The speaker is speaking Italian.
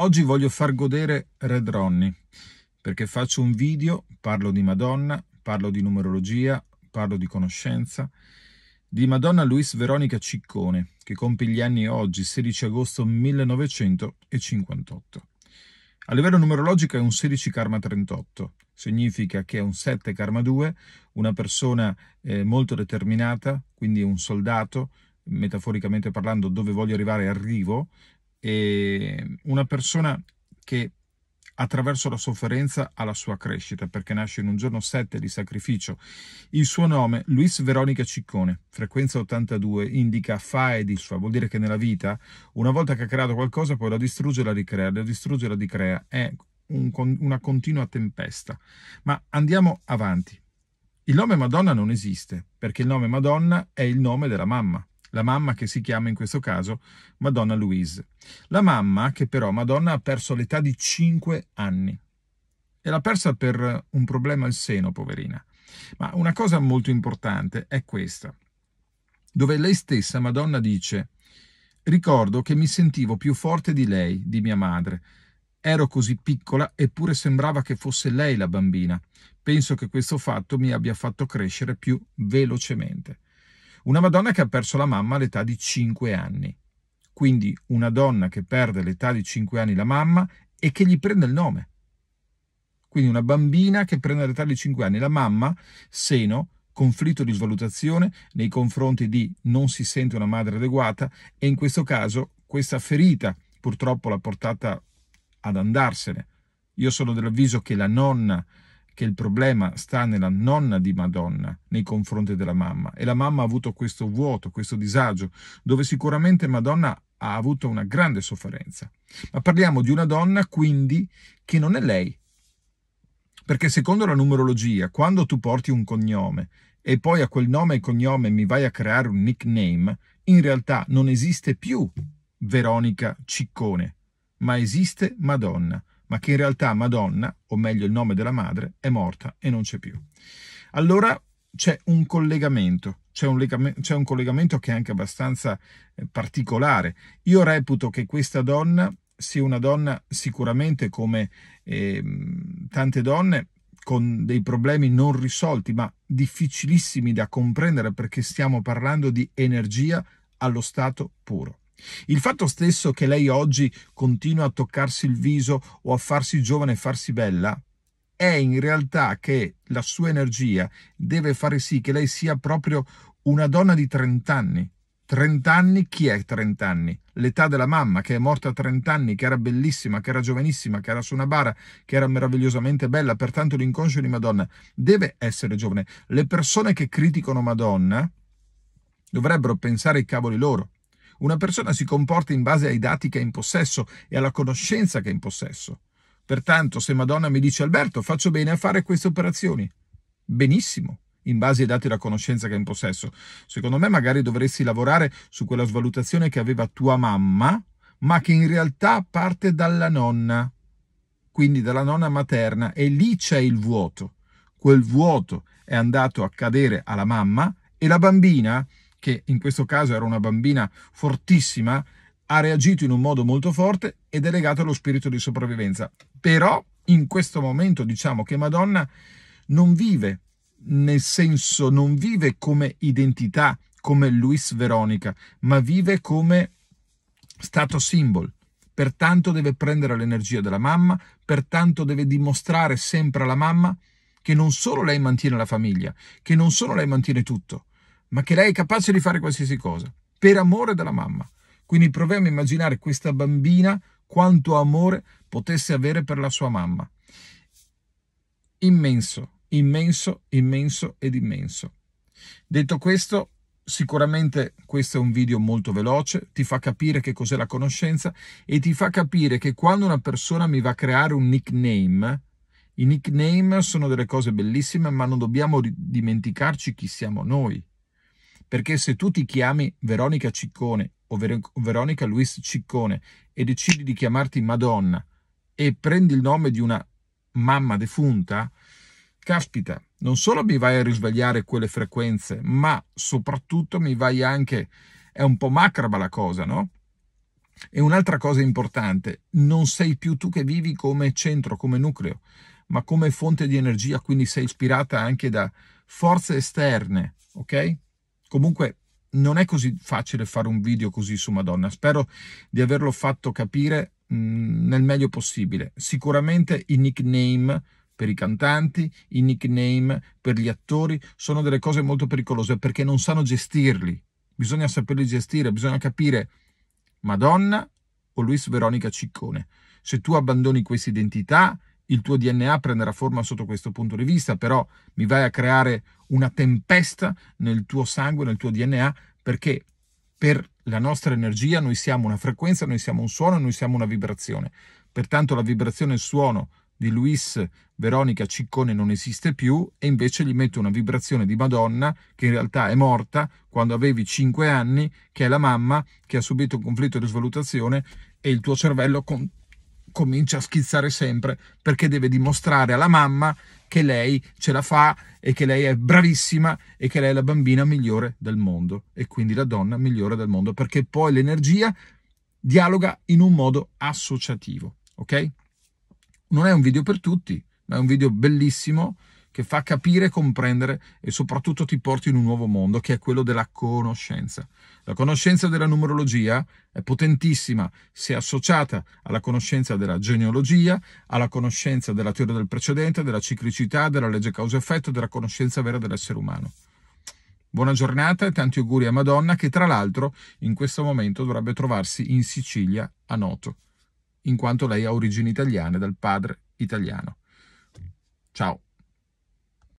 Oggi voglio far godere Red Ronnie perché faccio un video, parlo di Madonna, parlo di numerologia, parlo di conoscenza, di Madonna Luis Veronica Ciccone, che compie gli anni oggi, 16 agosto 1958. A livello numerologico è un 16 karma 38, significa che è un 7 karma 2, una persona eh, molto determinata, quindi un soldato, metaforicamente parlando dove voglio arrivare arrivo, e ehm, una persona che attraverso la sofferenza ha la sua crescita, perché nasce in un giorno 7 di sacrificio. Il suo nome, Luis Veronica Ciccone, frequenza 82, indica fa e il vuol dire che nella vita, una volta che ha creato qualcosa, poi la distrugge e la ricrea, la distrugge e la ricrea, è un, una continua tempesta. Ma andiamo avanti. Il nome Madonna non esiste, perché il nome Madonna è il nome della mamma la mamma che si chiama in questo caso Madonna Louise. La mamma che però Madonna ha perso all'età di 5 anni e l'ha persa per un problema al seno, poverina. Ma una cosa molto importante è questa, dove lei stessa, Madonna, dice Ricordo che mi sentivo più forte di lei, di mia madre. Ero così piccola eppure sembrava che fosse lei la bambina. Penso che questo fatto mi abbia fatto crescere più velocemente. Una Madonna che ha perso la mamma all'età di 5 anni. Quindi una donna che perde all'età di 5 anni la mamma e che gli prende il nome. Quindi una bambina che prende all'età di 5 anni la mamma, seno, conflitto di svalutazione nei confronti di non si sente una madre adeguata e in questo caso questa ferita purtroppo l'ha portata ad andarsene. Io sono dell'avviso che la nonna che il problema sta nella nonna di Madonna nei confronti della mamma e la mamma ha avuto questo vuoto, questo disagio, dove sicuramente Madonna ha avuto una grande sofferenza. Ma parliamo di una donna quindi che non è lei. Perché secondo la numerologia, quando tu porti un cognome e poi a quel nome e cognome mi vai a creare un nickname, in realtà non esiste più Veronica Ciccone, ma esiste Madonna ma che in realtà Madonna, o meglio il nome della madre, è morta e non c'è più. Allora c'è un collegamento, c'è un, legame, c'è un collegamento che è anche abbastanza eh, particolare. Io reputo che questa donna sia una donna sicuramente come eh, tante donne con dei problemi non risolti, ma difficilissimi da comprendere perché stiamo parlando di energia allo stato puro. Il fatto stesso che lei oggi continua a toccarsi il viso o a farsi giovane e farsi bella è in realtà che la sua energia deve fare sì che lei sia proprio una donna di 30 anni. 30 anni, chi è 30 anni? L'età della mamma che è morta a 30 anni, che era bellissima, che era giovanissima, che era su una bara, che era meravigliosamente bella, pertanto l'inconscio di Madonna deve essere giovane. Le persone che criticano Madonna dovrebbero pensare i cavoli loro, una persona si comporta in base ai dati che è in possesso e alla conoscenza che è in possesso. Pertanto, se Madonna mi dice Alberto, faccio bene a fare queste operazioni. Benissimo, in base ai dati e alla conoscenza che è in possesso. Secondo me magari dovresti lavorare su quella svalutazione che aveva tua mamma, ma che in realtà parte dalla nonna, quindi dalla nonna materna, e lì c'è il vuoto. Quel vuoto è andato a cadere alla mamma e la bambina che in questo caso era una bambina fortissima, ha reagito in un modo molto forte ed è legato allo spirito di sopravvivenza. Però in questo momento diciamo che Madonna non vive, nel senso non vive come identità, come Luis Veronica, ma vive come stato symbol. Pertanto deve prendere l'energia della mamma, pertanto deve dimostrare sempre alla mamma che non solo lei mantiene la famiglia, che non solo lei mantiene tutto, ma che lei è capace di fare qualsiasi cosa, per amore della mamma. Quindi proviamo a immaginare questa bambina quanto amore potesse avere per la sua mamma. Immenso, immenso, immenso ed immenso. Detto questo, sicuramente questo è un video molto veloce, ti fa capire che cos'è la conoscenza e ti fa capire che quando una persona mi va a creare un nickname, i nickname sono delle cose bellissime, ma non dobbiamo dimenticarci chi siamo noi perché se tu ti chiami Veronica Ciccone o Ver Veronica Luis Ciccone e decidi di chiamarti Madonna e prendi il nome di una mamma defunta, caspita, non solo mi vai a risvegliare quelle frequenze, ma soprattutto mi vai anche, è un po' macraba la cosa, no? E un'altra cosa importante, non sei più tu che vivi come centro, come nucleo, ma come fonte di energia, quindi sei ispirata anche da forze esterne, ok? Comunque non è così facile fare un video così su Madonna, spero di averlo fatto capire mm, nel meglio possibile. Sicuramente i nickname per i cantanti, i nickname per gli attori sono delle cose molto pericolose perché non sanno gestirli. Bisogna saperli gestire, bisogna capire Madonna o Luis Veronica Ciccone. Se tu abbandoni questa identità, il tuo DNA prenderà forma sotto questo punto di vista, però mi vai a creare una tempesta nel tuo sangue, nel tuo DNA, perché per la nostra energia noi siamo una frequenza, noi siamo un suono, noi siamo una vibrazione. Pertanto la vibrazione e il suono di Luis Veronica Ciccone non esiste più e invece gli metto una vibrazione di Madonna che in realtà è morta quando avevi 5 anni, che è la mamma che ha subito un conflitto di svalutazione e il tuo cervello con- comincia a schizzare sempre perché deve dimostrare alla mamma che lei ce la fa e che lei è bravissima e che lei è la bambina migliore del mondo e quindi la donna migliore del mondo perché poi l'energia dialoga in un modo associativo, ok? Non è un video per tutti, ma è un video bellissimo che fa capire, comprendere e soprattutto ti porti in un nuovo mondo che è quello della conoscenza. La conoscenza della numerologia è potentissima se associata alla conoscenza della genealogia, alla conoscenza della teoria del precedente, della ciclicità, della legge causa-effetto, della conoscenza vera dell'essere umano. Buona giornata e tanti auguri a Madonna che tra l'altro in questo momento dovrebbe trovarsi in Sicilia a Noto, in quanto lei ha origini italiane dal padre italiano. Ciao.